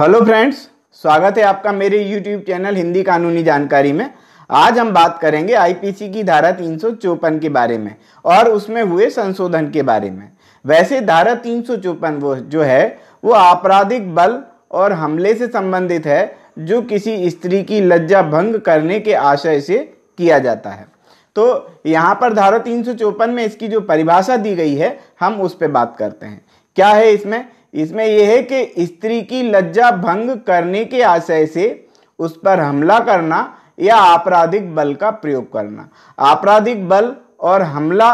hello friends स्वागत है आपका मेरे यूट्यूब चैनल हिंदी कानूनी जानकारी में आज हम बात करेंगे आईपीसी की धारा तीन के बारे में और उसमें हुए संशोधन के बारे में वैसे धारा तीन वो जो है वो आपराधिक बल और हमले से संबंधित है जो किसी स्त्री की लज्जा भंग करने के आशय से किया जाता है तो यहाँ पर धारा तीन में इसकी जो परिभाषा दी गई है हम उस पर बात करते हैं क्या है इसमें इसमें यह है कि स्त्री की लज्जा भंग करने के आशय से उस पर हमला करना या आपराधिक बल का प्रयोग करना आपराधिक बल और हमला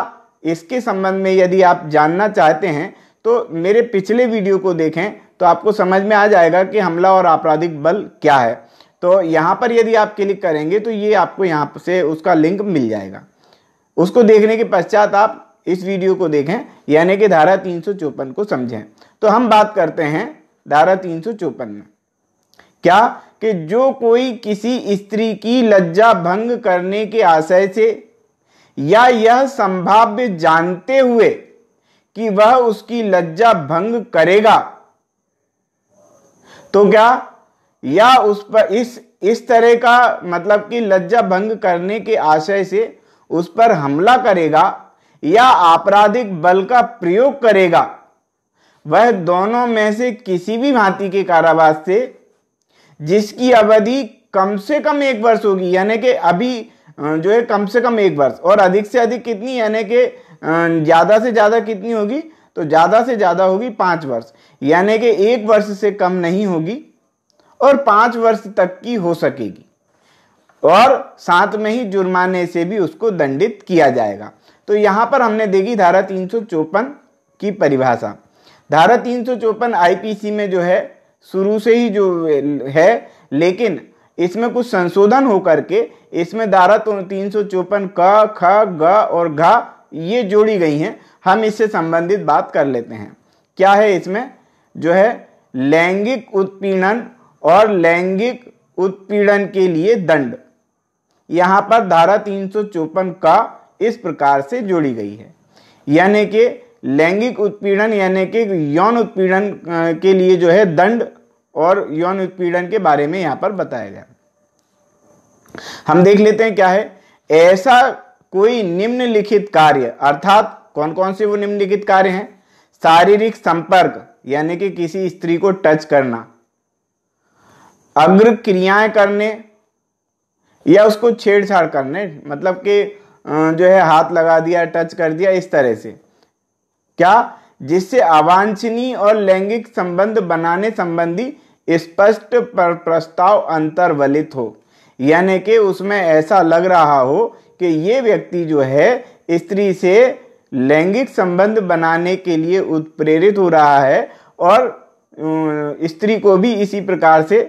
इसके संबंध में यदि आप जानना चाहते हैं तो मेरे पिछले वीडियो को देखें तो आपको समझ में आ जाएगा कि हमला और आपराधिक बल क्या है तो यहाँ पर यदि आप क्लिक करेंगे तो ये आपको यहाँ से उसका लिंक मिल जाएगा उसको देखने के पश्चात आप इस वीडियो को देखें यानी कि धारा तीन को समझें तो हम बात करते हैं धारा तीन सौ चौपन में क्या कि जो कोई किसी स्त्री की लज्जा भंग करने के आशय से या यह संभाव्य जानते हुए कि वह उसकी लज्जा भंग करेगा तो क्या या उस पर इस इस तरह का मतलब कि लज्जा भंग करने के आशय से उस पर हमला करेगा या आपराधिक बल का प्रयोग करेगा वह दोनों में से किसी भी भांति के कारावास से जिसकी अवधि कम से कम एक वर्ष होगी यानी कि अभी जो है कम से कम एक वर्ष और अधिक से अधिक कितनी यानी कि ज़्यादा से ज़्यादा कितनी होगी तो ज़्यादा से ज़्यादा होगी पांच वर्ष यानी कि एक वर्ष से कम नहीं होगी और पांच वर्ष तक की हो सकेगी और साथ में ही जुर्माने से भी उसको दंडित किया जाएगा तो यहां पर हमने देखी धारा तीन की परिभाषा धारा तीन सौ चौपन आईपीसी में जो है शुरू से ही जो है लेकिन इसमें कुछ संशोधन हो करके इसमें धारा तो तीन सौ चौपन क ख ग और घा ये जोड़ी गई हैं हम इससे संबंधित बात कर लेते हैं क्या है इसमें जो है लैंगिक उत्पीड़न और लैंगिक उत्पीड़न के लिए दंड यहाँ पर धारा तीन सौ चौपन का इस प्रकार से जोड़ी गई है यानी कि लैंगिक उत्पीड़न यानी कि यौन उत्पीड़न के लिए जो है दंड और यौन उत्पीड़न के बारे में यहां पर बताया गया हम देख लेते हैं क्या है ऐसा कोई निम्नलिखित कार्य अर्थात कौन कौन से वो निम्नलिखित कार्य हैं शारीरिक संपर्क यानी कि किसी स्त्री को टच करना अग्र क्रियाएं करने या उसको छेड़छाड़ करने मतलब कि जो है हाथ लगा दिया टच कर दिया इस तरह से क्या जिससे अवांछनीय और लैंगिक संबंध बनाने संबंधी स्पष्ट पर प्रस्ताव अंतर्वलित हो यानी कि उसमें ऐसा लग रहा हो कि ये व्यक्ति जो है स्त्री से लैंगिक संबंध बनाने के लिए उत्प्रेरित हो रहा है और स्त्री को भी इसी प्रकार से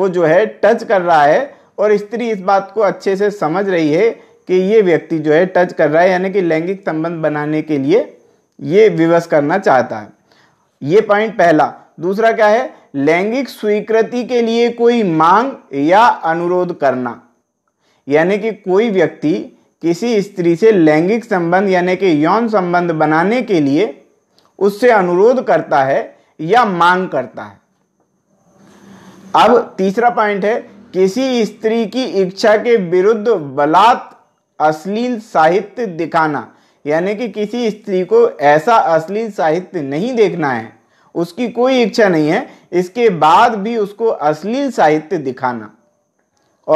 वो जो है टच कर रहा है और स्त्री इस बात को अच्छे से समझ रही है कि ये व्यक्ति जो है टच कर रहा है यानी कि लैंगिक संबंध बनाने के लिए ये विवश करना चाहता है ये पॉइंट पहला दूसरा क्या है लैंगिक स्वीकृति के लिए कोई मांग या अनुरोध करना यानी कि कोई व्यक्ति किसी स्त्री से लैंगिक संबंध यानी कि यौन संबंध बनाने के लिए उससे अनुरोध करता है या मांग करता है अब तीसरा पॉइंट है किसी स्त्री की इच्छा के विरुद्ध बलात् अश्लील साहित्य दिखाना यानी कि किसी स्त्री को ऐसा अश्लील साहित्य नहीं देखना है उसकी कोई इच्छा नहीं है इसके बाद भी उसको अश्लील साहित्य दिखाना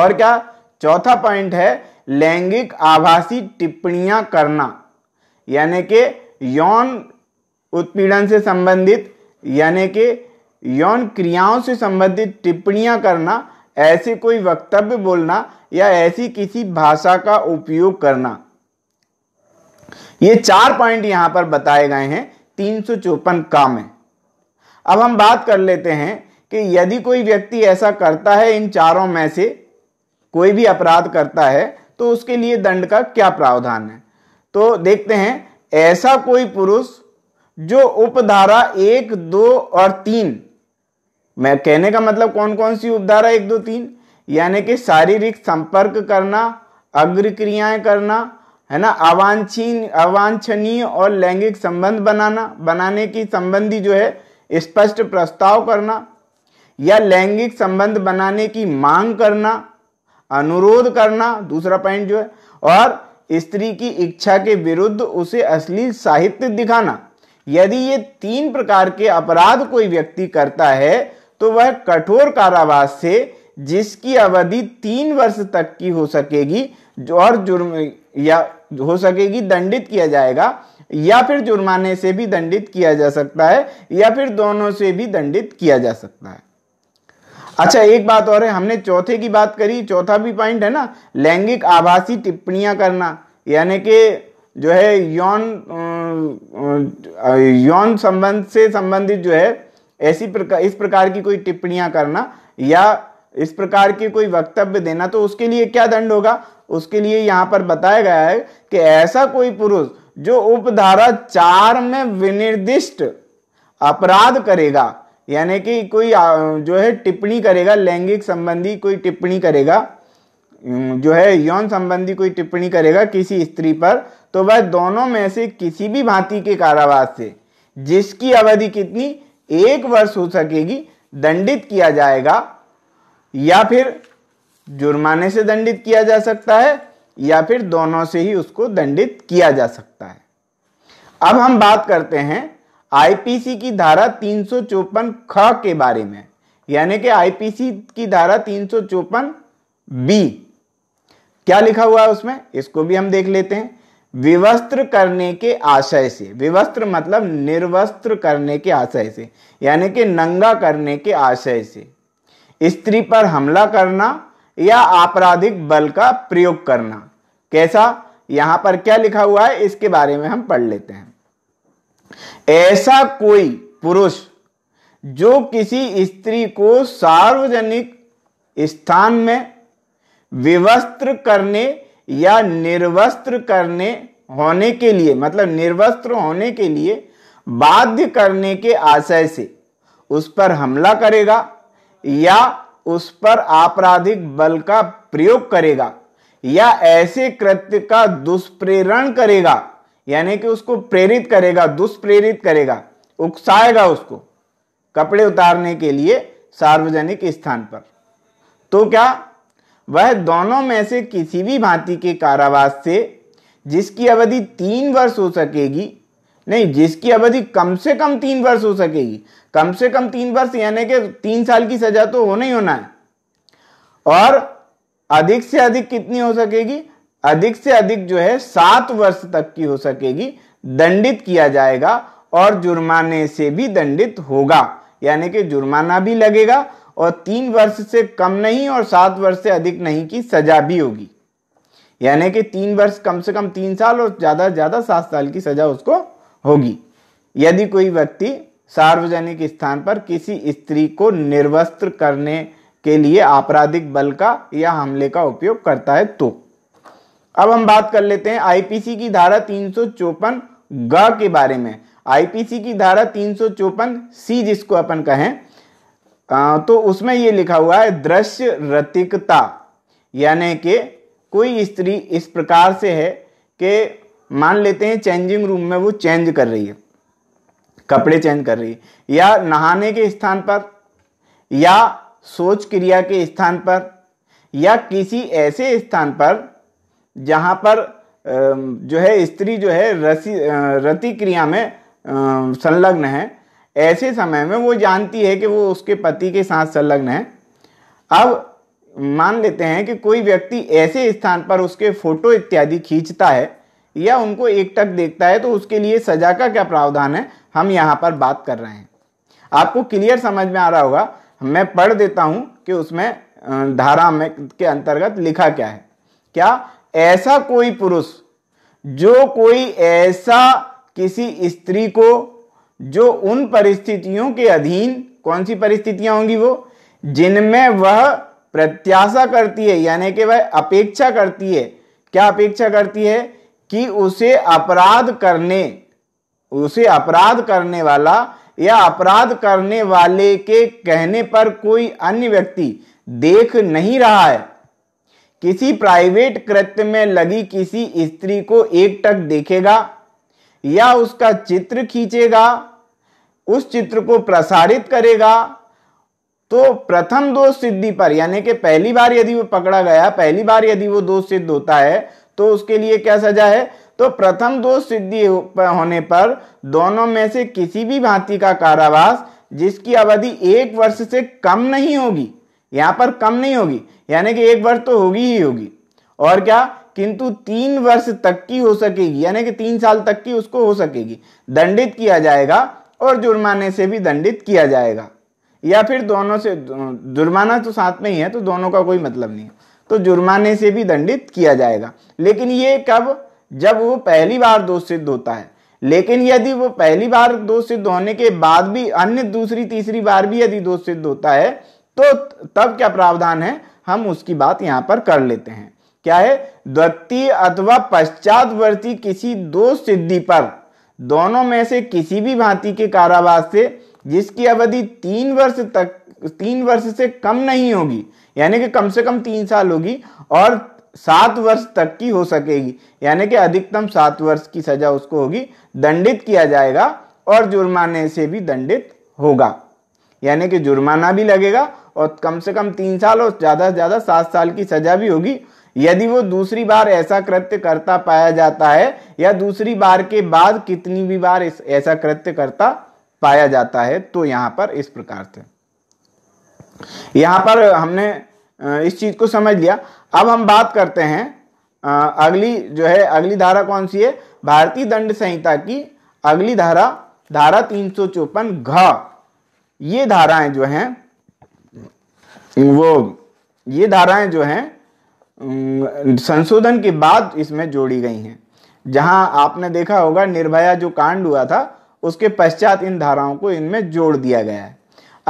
और क्या चौथा पॉइंट है लैंगिक आभासी टिप्पणियां करना यानी कि यौन उत्पीड़न से संबंधित यानी कि यौन क्रियाओं से संबंधित टिप्पणियां करना ऐसे कोई वक्तव्य बोलना या ऐसी किसी भाषा का उपयोग करना ये चार पॉइंट यहां पर बताए गए हैं तीन सौ चौपन का में अब हम बात कर लेते हैं कि यदि कोई व्यक्ति ऐसा करता है इन चारों में से कोई भी अपराध करता है तो उसके लिए दंड का क्या प्रावधान है तो देखते हैं ऐसा कोई पुरुष जो उपधारा एक दो और तीन मैं कहने का मतलब कौन कौन सी उपधारा एक दो तीन यानी कि शारीरिक संपर्क करना अग्र क्रियाएं करना है ना अवांछनीय अवांछनीय और लैंगिक संबंध बनाना बनाने की संबंधी जो है स्पष्ट प्रस्ताव करना या लैंगिक संबंध बनाने की मांग करना अनुरोध करना दूसरा पॉइंट जो है और स्त्री की इच्छा के विरुद्ध उसे असली साहित्य दिखाना यदि ये तीन प्रकार के अपराध कोई व्यक्ति करता है तो वह कठोर कारावास से जिसकी अवधि तीन वर्ष तक की हो सकेगी और जुर्म या हो सकेगी दंडित किया जाएगा या फिर जुर्माने से भी दंडित किया जा सकता है या फिर दोनों से भी दंडित किया जा सकता है अच्छा एक बात और है हमने चौथे की बात करी चौथा भी पॉइंट है ना लैंगिक आभासी टिप्पणियां करना यानी कि जो है यौन यौन संबंध से संबंधित जो है ऐसी प्रकार इस प्रकार की कोई टिप्पणियां करना या इस प्रकार के कोई वक्तव्य देना तो उसके लिए क्या दंड होगा उसके लिए यहाँ पर बताया गया है कि ऐसा कोई पुरुष जो उपधारा चार में विनिर्दिष्ट अपराध करेगा यानी कि कोई जो है टिप्पणी करेगा लैंगिक संबंधी कोई टिप्पणी करेगा जो है यौन संबंधी कोई टिप्पणी करेगा किसी स्त्री पर तो वह दोनों में से किसी भी भांति के कारावास से जिसकी अवधि कितनी एक वर्ष हो सकेगी दंडित किया जाएगा या फिर जुर्माने से दंडित किया जा सकता है या फिर दोनों से ही उसको दंडित किया जा सकता है अब हम बात करते हैं आईपीसी की धारा तीन ख के बारे में यानी कि आईपीसी की धारा तीन सौ बी क्या लिखा हुआ है उसमें इसको भी हम देख लेते हैं विवस्त्र करने के आशय से विवस्त्र मतलब निर्वस्त्र करने के आशय से यानी कि नंगा करने के आशय से स्त्री पर हमला करना या आपराधिक बल का प्रयोग करना कैसा यहां पर क्या लिखा हुआ है इसके बारे में हम पढ़ लेते हैं ऐसा कोई पुरुष जो किसी स्त्री को सार्वजनिक स्थान में विवस्त्र करने या निर्वस्त्र करने होने के लिए मतलब निर्वस्त्र होने के लिए बाध्य करने के आशय से उस पर हमला करेगा या उस पर आपराधिक बल का प्रयोग करेगा या ऐसे कृत्य का दुष्प्रेरण करेगा यानी कि उसको प्रेरित करेगा दुष्प्रेरित करेगा उकसाएगा उसको कपड़े उतारने के लिए सार्वजनिक स्थान पर तो क्या वह दोनों में से किसी भी भांति के कारावास से जिसकी अवधि तीन वर्ष हो सकेगी नहीं जिसकी अवधि कम से कम तीन वर्ष हो सकेगी कम से कम तीन वर्ष यानी कि तीन साल की सजा तो होना ही होना है और अधिक से अधिक कितनी हो सकेगी अधिक से अधिक जो है सात वर्ष तक की हो सकेगी दंडित किया जाएगा और जुर्माने से भी दंडित होगा यानी कि जुर्माना भी लगेगा और तीन वर्ष से कम नहीं और सात वर्ष से अधिक नहीं की सजा भी होगी यानी कि तीन वर्ष कम से कम तीन साल और ज़्यादा ज़्यादा सात साल की सजा उसको होगी यदि कोई व्यक्ति सार्वजनिक स्थान पर किसी स्त्री को निर्वस्त्र करने के लिए आपराधिक बल का या हमले का उपयोग करता है तो अब हम बात कर लेते हैं आईपीसी की धारा तीन सौ चौपन ग के बारे में आईपीसी की धारा तीन सौ चौपन सी जिसको अपन कहें आ, तो उसमें ये लिखा हुआ है दृश्य रतिकता यानी कि कोई स्त्री इस प्रकार से है कि मान लेते हैं चेंजिंग रूम में वो चेंज कर रही है कपड़े चेंज कर रही है या नहाने के स्थान पर या सोच क्रिया के स्थान पर या किसी ऐसे स्थान पर जहाँ पर जो है स्त्री जो है रसी रति क्रिया में संलग्न है ऐसे समय में वो जानती है कि वो उसके पति के साथ संलग्न है अब मान लेते हैं कि कोई व्यक्ति ऐसे स्थान पर उसके फोटो इत्यादि खींचता है या उनको एकटक देखता है तो उसके लिए सजा का क्या प्रावधान है हम यहाँ पर बात कर रहे हैं आपको क्लियर समझ में आ रहा होगा मैं पढ़ देता हूँ कि उसमें धारा में के अंतर्गत लिखा क्या है क्या ऐसा कोई पुरुष जो कोई ऐसा किसी स्त्री को जो उन परिस्थितियों के अधीन कौन सी परिस्थितियां होंगी वो जिनमें वह प्रत्याशा करती है यानी कि वह अपेक्षा करती है क्या अपेक्षा करती है कि उसे अपराध करने उसे अपराध करने वाला या अपराध करने वाले के कहने पर कोई अन्य व्यक्ति देख नहीं रहा है किसी प्राइवेट कृत्य में लगी किसी स्त्री को एकटक देखेगा या उसका चित्र खींचेगा उस चित्र को प्रसारित करेगा तो प्रथम दोष सिद्धि पर यानी कि पहली बार यदि वो पकड़ा गया पहली बार यदि वो दोष सिद्ध होता है तो उसके लिए क्या सजा है तो प्रथम दोष सिद्धि होने पर दोनों में से किसी भी भांति का कारावास जिसकी अवधि एक वर्ष से कम नहीं होगी यहाँ पर कम नहीं होगी यानी कि एक वर्ष तो होगी ही होगी और क्या किंतु तीन वर्ष तक की हो सकेगी यानी कि तीन साल तक की उसको हो सकेगी दंडित किया जाएगा और जुर्माने से भी दंडित किया जाएगा या फिर दोनों से जुर्माना तो साथ में ही है तो दोनों का कोई मतलब नहीं है तो जुर्माने से भी दंडित किया जाएगा लेकिन ये कब जब वो पहली बार दोष सिद्ध होता है लेकिन यदि वो पहली बार दोष सिद्ध होने के बाद भी अन्य दूसरी तीसरी बार भी यदि दोष सिद्ध होता है तो तब क्या प्रावधान है हम उसकी बात यहाँ पर कर लेते हैं क्या है द्वितीय अथवा पश्चातवर्ती किसी दोष सिद्धि पर दोनों में से किसी भी भांति के कारावास से जिसकी अवधि तीन वर्ष तक तीन वर्ष से कम नहीं होगी यानी कि कम से कम तीन साल होगी और सात वर्ष तक की हो सकेगी यानी कि अधिकतम सात वर्ष की सजा उसको होगी दंडित किया जाएगा और जुर्माने से भी दंडित होगा यानी कि जुर्माना भी लगेगा और कम से कम तीन साल और ज़्यादा से ज़्यादा सात साल की सजा भी होगी यदि वो दूसरी बार ऐसा कृत्य करता पाया जाता है या दूसरी बार के बाद कितनी भी बार ऐसा कृत्य करता पाया जाता है तो यहां पर इस प्रकार से यहां पर हमने इस चीज़ को समझ लिया अब हम बात करते हैं अगली जो है अगली धारा कौन सी है भारतीय दंड संहिता की अगली धारा धारा तीन सौ चौपन घ ये धाराएं जो हैं वो ये धाराएं जो हैं संशोधन के बाद इसमें जोड़ी गई हैं जहां आपने देखा होगा निर्भया जो कांड हुआ था उसके पश्चात इन धाराओं को इनमें जोड़ दिया गया है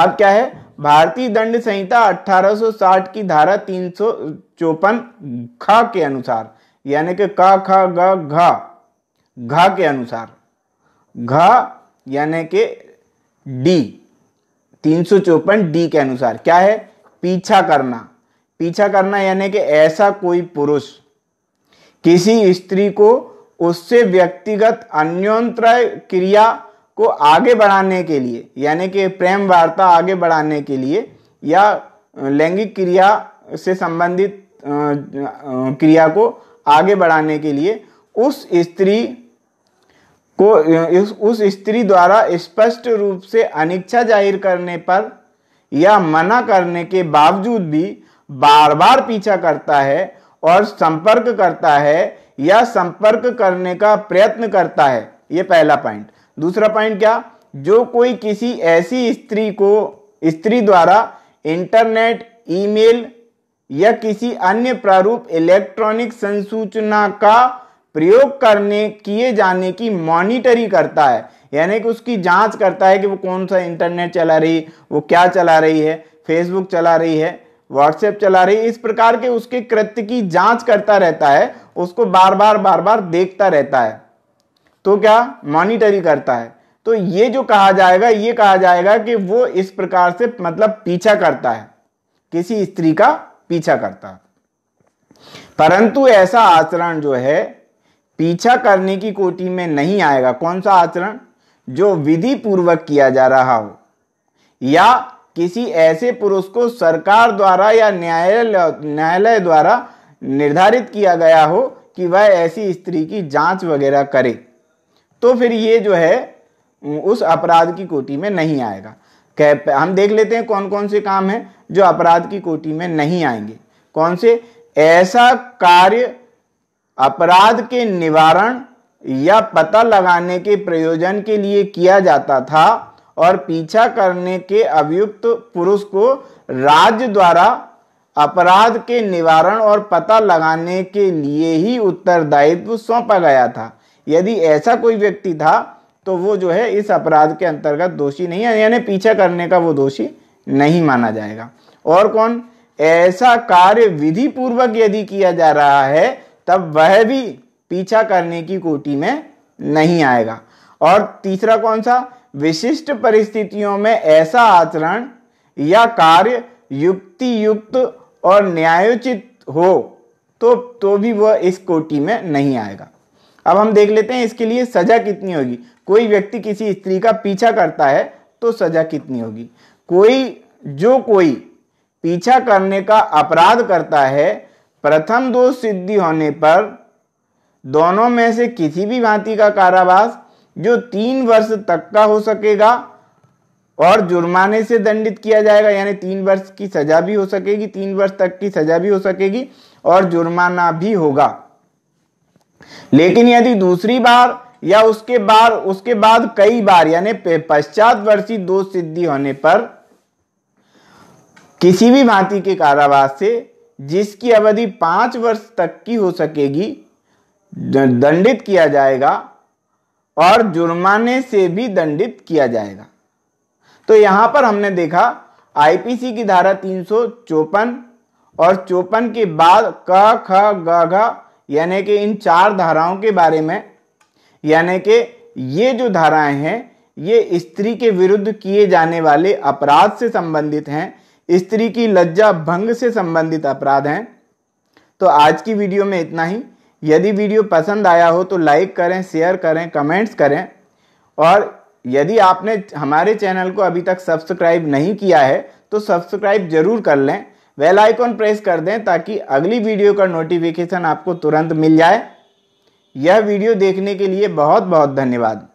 अब क्या है भारतीय दंड संहिता 1860 की धारा तीन सौ चौपन ख के अनुसार यानी कि क ख ग घ घ के अनुसार घ यानी के डी तीन सौ चौपन डी के अनुसार क्या है पीछा करना पीछा करना यानी कि ऐसा कोई पुरुष किसी स्त्री को उससे व्यक्तिगत अन्योन्तर क्रिया को आगे बढ़ाने के लिए यानी कि प्रेम वार्ता आगे बढ़ाने के लिए या लैंगिक क्रिया से संबंधित क्रिया को आगे बढ़ाने के लिए उस स्त्री को उस स्त्री द्वारा स्पष्ट रूप से अनिच्छा जाहिर करने पर या मना करने के बावजूद भी बार बार पीछा करता है और संपर्क करता है या संपर्क करने का प्रयत्न करता है ये पहला पॉइंट दूसरा पॉइंट क्या जो कोई किसी ऐसी स्त्री को स्त्री द्वारा इंटरनेट ईमेल या किसी अन्य प्रारूप इलेक्ट्रॉनिक संसूचना का प्रयोग करने किए जाने की मॉनिटरी करता है यानी कि उसकी जांच करता है कि वो कौन सा इंटरनेट चला रही वो क्या चला रही है फेसबुक चला रही है व्हाट्सएप चला रही है इस प्रकार के उसके कृत्य की जांच करता रहता है उसको बार बार बार बार देखता रहता है तो क्या मॉनिटरी करता है तो ये जो कहा जाएगा ये कहा जाएगा कि वो इस प्रकार से मतलब पीछा करता है किसी स्त्री का पीछा करता है परंतु ऐसा आचरण जो है पीछा करने की कोटि में नहीं आएगा कौन सा आचरण जो विधि पूर्वक किया जा रहा हो या किसी ऐसे पुरुष को सरकार द्वारा या न्यायालय न्यायालय द्वारा निर्धारित किया गया हो कि वह ऐसी स्त्री की जांच वगैरह करे तो फिर ये जो है उस अपराध की कोटि में नहीं आएगा कैप हम देख लेते हैं कौन कौन से काम हैं जो अपराध की कोटि में नहीं आएंगे कौन से ऐसा कार्य अपराध के निवारण या पता लगाने के प्रयोजन के लिए किया जाता था और पीछा करने के अभियुक्त पुरुष को राज्य द्वारा अपराध के निवारण और पता लगाने के लिए ही उत्तरदायित्व सौंपा गया था यदि ऐसा कोई व्यक्ति था तो वो जो है इस अपराध के अंतर्गत दोषी नहीं है यानी पीछा करने का वो दोषी नहीं माना जाएगा और कौन ऐसा कार्य विधि पूर्वक यदि किया जा रहा है तब वह भी पीछा करने की कोटि में नहीं आएगा और तीसरा कौन सा विशिष्ट परिस्थितियों में ऐसा आचरण या कार्य युक्ति युक्त और न्यायोचित हो तो तो भी वह इस कोटि में नहीं आएगा अब हम देख लेते हैं इसके लिए सजा कितनी होगी कोई व्यक्ति किसी स्त्री का पीछा करता है तो सजा कितनी होगी कोई जो कोई पीछा करने का अपराध करता है प्रथम दो सिद्धि होने पर दोनों में से किसी भी भांति का कारावास जो तीन वर्ष तक का हो सकेगा और जुर्माने से दंडित किया जाएगा यानी तीन वर्ष की सजा भी हो सकेगी तीन वर्ष तक की सजा भी हो सकेगी और जुर्माना भी होगा लेकिन यदि दूसरी बार या उसके बाद उसके बाद कई बार यानी पश्चात वर्षी दोष सिद्धि होने पर किसी भी भांति के कारावास से जिसकी अवधि पांच वर्ष तक की हो सकेगी दंडित किया जाएगा और जुर्माने से भी दंडित किया जाएगा तो यहां पर हमने देखा आईपीसी की धारा तीन सौ चौपन और चौपन के बाद क ख ग यानी कि इन चार धाराओं के बारे में यानी कि ये जो धाराएं हैं ये स्त्री के विरुद्ध किए जाने वाले अपराध से संबंधित हैं स्त्री की लज्जा भंग से संबंधित अपराध हैं तो आज की वीडियो में इतना ही यदि वीडियो पसंद आया हो तो लाइक करें शेयर करें कमेंट्स करें और यदि आपने हमारे चैनल को अभी तक सब्सक्राइब नहीं किया है तो सब्सक्राइब जरूर कर लें वेल आइकॉन प्रेस कर दें ताकि अगली वीडियो का नोटिफिकेशन आपको तुरंत मिल जाए यह वीडियो देखने के लिए बहुत बहुत धन्यवाद